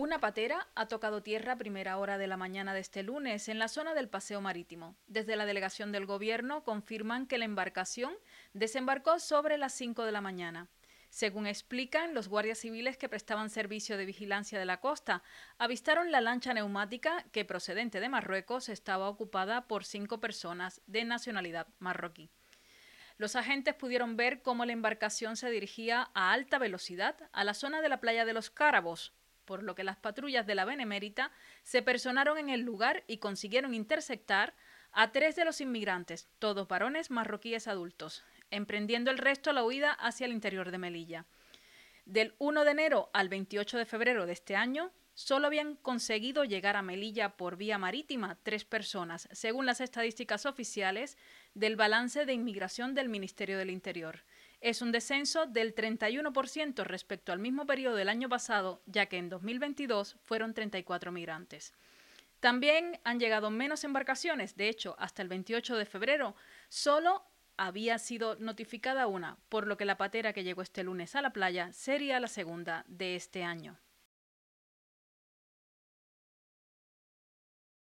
Una patera ha tocado tierra a primera hora de la mañana de este lunes en la zona del Paseo Marítimo. Desde la delegación del Gobierno confirman que la embarcación desembarcó sobre las 5 de la mañana. Según explican, los guardias civiles que prestaban servicio de vigilancia de la costa avistaron la lancha neumática que procedente de Marruecos estaba ocupada por cinco personas de nacionalidad marroquí. Los agentes pudieron ver cómo la embarcación se dirigía a alta velocidad a la zona de la playa de los Cárabos, por lo que las patrullas de la Benemérita se personaron en el lugar y consiguieron interceptar a tres de los inmigrantes, todos varones marroquíes adultos, emprendiendo el resto la huida hacia el interior de Melilla. Del 1 de enero al 28 de febrero de este año, solo habían conseguido llegar a Melilla por vía marítima tres personas, según las estadísticas oficiales del balance de inmigración del Ministerio del Interior. Es un descenso del 31% respecto al mismo periodo del año pasado, ya que en 2022 fueron 34 migrantes. También han llegado menos embarcaciones, de hecho, hasta el 28 de febrero solo había sido notificada una, por lo que la patera que llegó este lunes a la playa sería la segunda de este año.